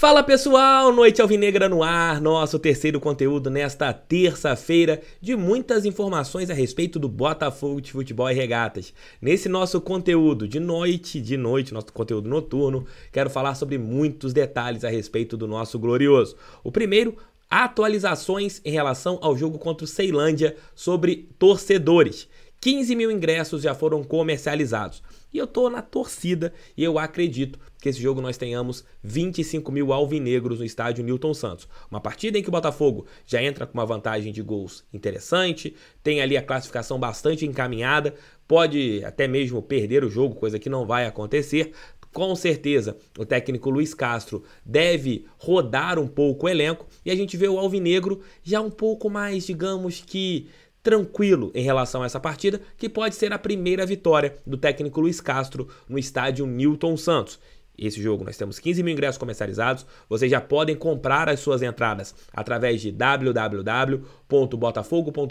Fala pessoal, Noite Alvinegra no ar, nosso terceiro conteúdo nesta terça-feira de muitas informações a respeito do Botafogo de Futebol e Regatas. Nesse nosso conteúdo de noite, de noite, nosso conteúdo noturno, quero falar sobre muitos detalhes a respeito do nosso glorioso. O primeiro, atualizações em relação ao jogo contra o Ceilândia sobre torcedores. 15 mil ingressos já foram comercializados. E eu tô na torcida e eu acredito que esse jogo nós tenhamos 25 mil alvinegros no estádio Newton Santos. Uma partida em que o Botafogo já entra com uma vantagem de gols interessante, tem ali a classificação bastante encaminhada, pode até mesmo perder o jogo, coisa que não vai acontecer. Com certeza, o técnico Luiz Castro deve rodar um pouco o elenco e a gente vê o Alvinegro já um pouco mais, digamos que tranquilo em relação a essa partida, que pode ser a primeira vitória do técnico Luiz Castro no estádio Newton Santos. Esse jogo nós temos 15 mil ingressos comercializados. Vocês já podem comprar as suas entradas através de wwwbotafogocom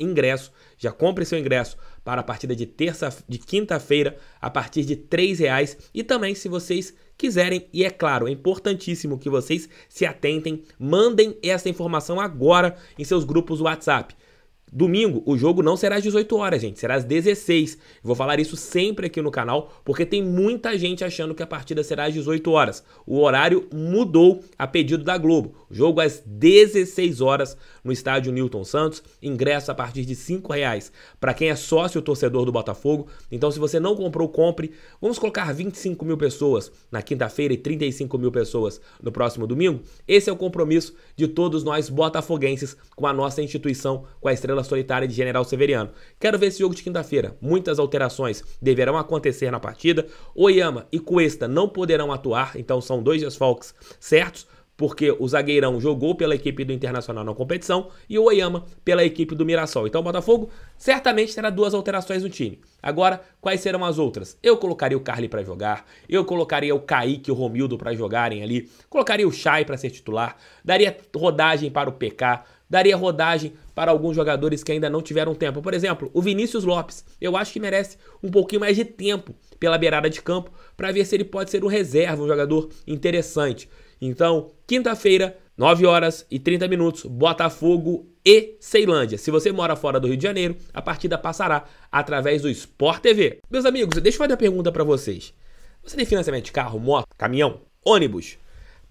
ingresso. Já compre seu ingresso para a partida de terça, de quinta-feira a partir de R$ reais. E também, se vocês quiserem, e é claro, é importantíssimo que vocês se atentem, mandem essa informação agora em seus grupos WhatsApp. Domingo, o jogo não será às 18 horas, gente, será às 16. Vou falar isso sempre aqui no canal, porque tem muita gente achando que a partida será às 18 horas. O horário mudou a pedido da Globo. jogo às 16 horas no estádio Newton Santos, ingresso a partir de R$ reais para quem é sócio torcedor do Botafogo. Então, se você não comprou, compre. Vamos colocar 25 mil pessoas na quinta-feira e 35 mil pessoas no próximo domingo. Esse é o compromisso de todos nós botafoguenses com a nossa instituição, com a Estrela Solitária de General Severiano. Quero ver esse jogo de quinta-feira. Muitas alterações deverão acontecer na partida. Oyama e Cuesta não poderão atuar, então são dois desfalques certos porque o zagueirão jogou pela equipe do Internacional na competição e o Oyama pela equipe do Mirassol. Então o Botafogo certamente terá duas alterações no time. Agora, quais serão as outras? Eu colocaria o Carly para jogar, eu colocaria o Kaique e o Romildo para jogarem ali, colocaria o Chay para ser titular, daria rodagem para o PK, daria rodagem para alguns jogadores que ainda não tiveram tempo. Por exemplo, o Vinícius Lopes. Eu acho que merece um pouquinho mais de tempo pela beirada de campo para ver se ele pode ser um reserva, um jogador interessante. Então, quinta-feira, 9 horas e 30 minutos, Botafogo e Ceilândia. Se você mora fora do Rio de Janeiro, a partida passará através do Sport TV. Meus amigos, deixa eu fazer uma pergunta para vocês. Você tem financiamento de carro, moto, caminhão, ônibus?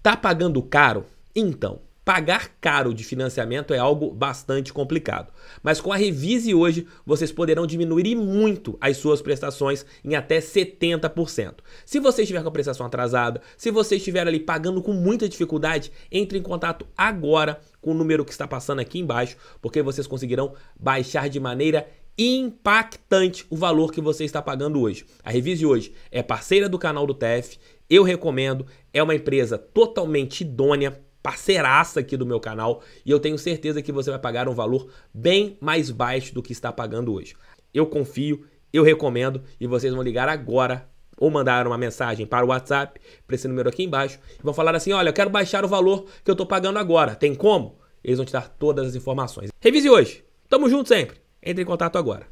Tá pagando caro? Então, Pagar caro de financiamento é algo bastante complicado, mas com a Revise hoje vocês poderão diminuir e muito as suas prestações em até 70%. Se você estiver com a prestação atrasada, se você estiver ali pagando com muita dificuldade, entre em contato agora com o número que está passando aqui embaixo, porque vocês conseguirão baixar de maneira impactante o valor que você está pagando hoje. A Revise hoje é parceira do canal do TF, eu recomendo, é uma empresa totalmente idônea parceiraça aqui do meu canal e eu tenho certeza que você vai pagar um valor bem mais baixo do que está pagando hoje. Eu confio, eu recomendo e vocês vão ligar agora ou mandar uma mensagem para o WhatsApp, para esse número aqui embaixo, e vão falar assim: olha, eu quero baixar o valor que eu estou pagando agora. Tem como? Eles vão te dar todas as informações. Revise hoje. Tamo junto sempre. Entre em contato agora.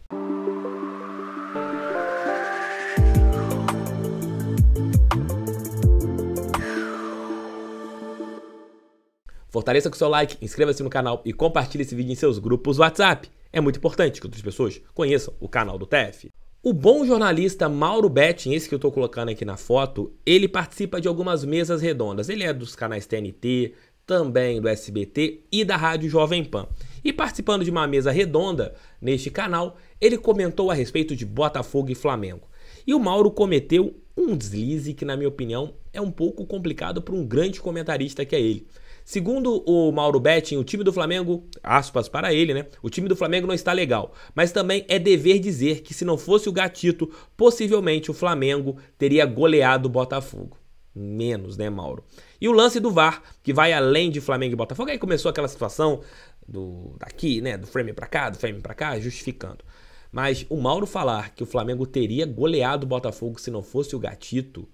Fortaleça com seu like, inscreva-se no canal e compartilhe esse vídeo em seus grupos WhatsApp. É muito importante que outras pessoas conheçam o canal do TF. O bom jornalista Mauro Betting, esse que eu estou colocando aqui na foto, ele participa de algumas mesas redondas. Ele é dos canais TNT, também do SBT e da Rádio Jovem Pan. E participando de uma mesa redonda neste canal, ele comentou a respeito de Botafogo e Flamengo. E o Mauro cometeu um deslize que, na minha opinião, é um pouco complicado para um grande comentarista que é ele. Segundo o Mauro Betting, o time do Flamengo, aspas para ele, né? O time do Flamengo não está legal, mas também é dever dizer que se não fosse o Gatito, possivelmente o Flamengo teria goleado o Botafogo. Menos, né, Mauro? E o lance do VAR, que vai além de Flamengo e Botafogo, aí começou aquela situação do daqui, né, do frame para cá, do frame para cá, justificando. Mas o Mauro falar que o Flamengo teria goleado o Botafogo se não fosse o Gatito,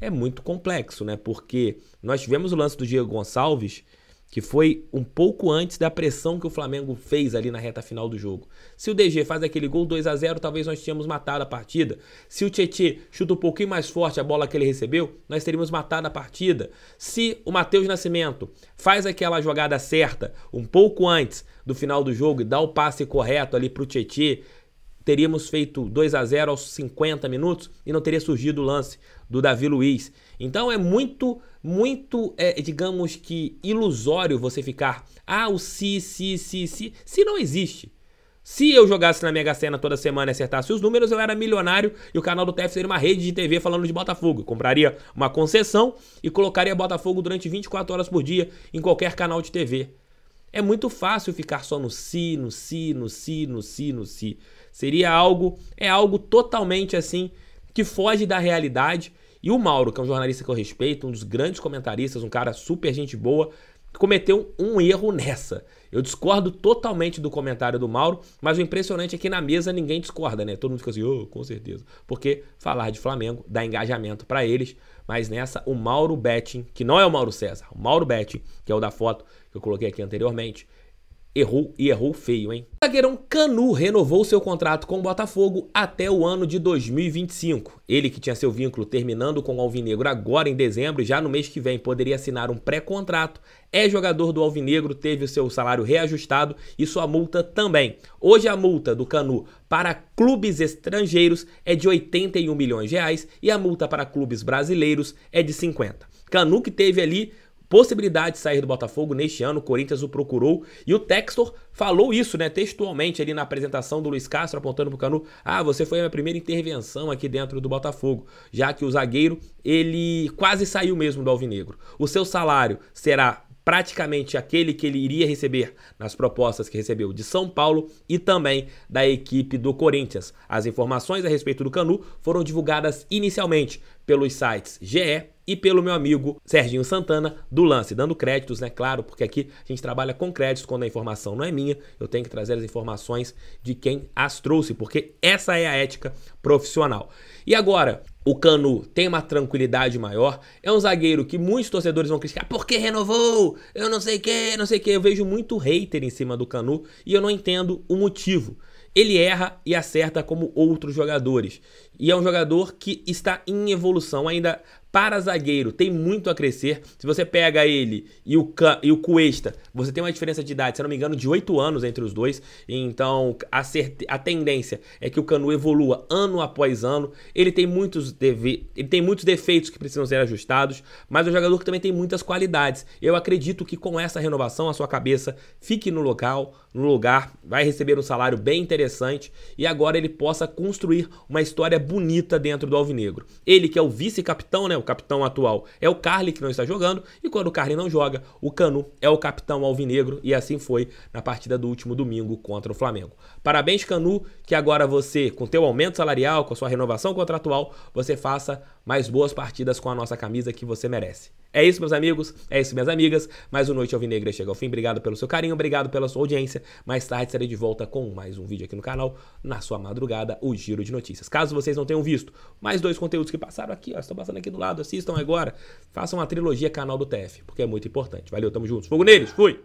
é muito complexo, né? Porque nós tivemos o lance do Diego Gonçalves, que foi um pouco antes da pressão que o Flamengo fez ali na reta final do jogo. Se o DG faz aquele gol 2 a 0 talvez nós tínhamos matado a partida. Se o Tietê chuta um pouquinho mais forte a bola que ele recebeu, nós teríamos matado a partida. Se o Matheus Nascimento faz aquela jogada certa um pouco antes do final do jogo e dá o passe correto ali para o Tietê, teríamos feito 2 a 0 aos 50 minutos e não teria surgido o lance do Davi Luiz. Então é muito, muito, é, digamos que ilusório você ficar, ah, o se, si, se, si, se, si, se não existe. Se eu jogasse na Mega Sena toda semana e acertasse os números, eu era milionário e o canal do TF seria uma rede de TV falando de Botafogo. Eu compraria uma concessão e colocaria Botafogo durante 24 horas por dia em qualquer canal de TV. É muito fácil ficar só no si, no si, no si, no si, no si. Seria algo, é algo totalmente assim que foge da realidade. E o Mauro, que é um jornalista que eu respeito, um dos grandes comentaristas, um cara super gente boa, cometeu um erro nessa. Eu discordo totalmente do comentário do Mauro, mas o impressionante é que na mesa ninguém discorda, né? Todo mundo fica assim, oh, com certeza. Porque falar de Flamengo dá engajamento para eles, mas nessa o Mauro Betting, que não é o Mauro César, o Mauro Betting, que é o da foto que eu coloquei aqui anteriormente, errou e errou feio, hein? O zagueirão Canu renovou seu contrato com o Botafogo até o ano de 2025. Ele, que tinha seu vínculo terminando com o Alvinegro agora em dezembro já no mês que vem poderia assinar um pré-contrato, é jogador do Alvinegro, teve o seu salário reajustado e sua multa também. Hoje a multa do Canu para clubes estrangeiros é de 81 milhões de reais e a multa para clubes brasileiros é de 50. Canu que teve ali possibilidade de sair do Botafogo neste ano, o Corinthians o procurou e o Textor falou isso, né, textualmente ali na apresentação do Luiz Castro apontando pro Canu, ah, você foi a minha primeira intervenção aqui dentro do Botafogo, já que o zagueiro, ele quase saiu mesmo do Alvinegro. O seu salário será praticamente aquele que ele iria receber nas propostas que recebeu de São Paulo e também da equipe do Corinthians. As informações a respeito do Canu foram divulgadas inicialmente pelos sites GE e pelo meu amigo Serginho Santana do Lance, dando créditos, né? Claro, porque aqui a gente trabalha com créditos quando a informação não é minha, eu tenho que trazer as informações de quem as trouxe, porque essa é a ética profissional. E agora, o Canu tem uma tranquilidade maior. É um zagueiro que muitos torcedores vão criticar. Por que renovou? Eu não sei o que, não sei o que. Eu vejo muito hater em cima do Canu e eu não entendo o motivo. Ele erra e acerta como outros jogadores. E é um jogador que está em evolução. Ainda para zagueiro tem muito a crescer. Se você pega ele e o, e o Cuesta, você tem uma diferença de idade, se não me engano, de 8 anos entre os dois. Então a, a tendência é que o Canu evolua ano após ano. Ele tem, muitos deve ele tem muitos defeitos que precisam ser ajustados, mas é um jogador que também tem muitas qualidades. Eu acredito que com essa renovação, a sua cabeça fique no local, no lugar, vai receber um salário bem interessante e agora ele possa construir uma história bonita dentro do Alvinegro. Ele que é o vice-capitão, né? capitão atual, é o Carly que não está jogando, e quando o Carly não joga, o Canu é o capitão alvinegro, e assim foi na partida do último domingo contra o Flamengo. Parabéns, Canu, que agora você, com teu aumento salarial, com a sua renovação contratual, você faça mais boas partidas com a nossa camisa que você merece. É isso, meus amigos. É isso, minhas amigas. Mais uma Noite Alvinegra chega ao fim. Obrigado pelo seu carinho, obrigado pela sua audiência. Mais tarde serei de volta com mais um vídeo aqui no canal, na sua madrugada, o Giro de Notícias. Caso vocês não tenham visto mais dois conteúdos que passaram aqui, ó, estão passando aqui do lado, assistam agora. Façam a trilogia canal do TF, porque é muito importante. Valeu, tamo juntos. Fogo neles, fui!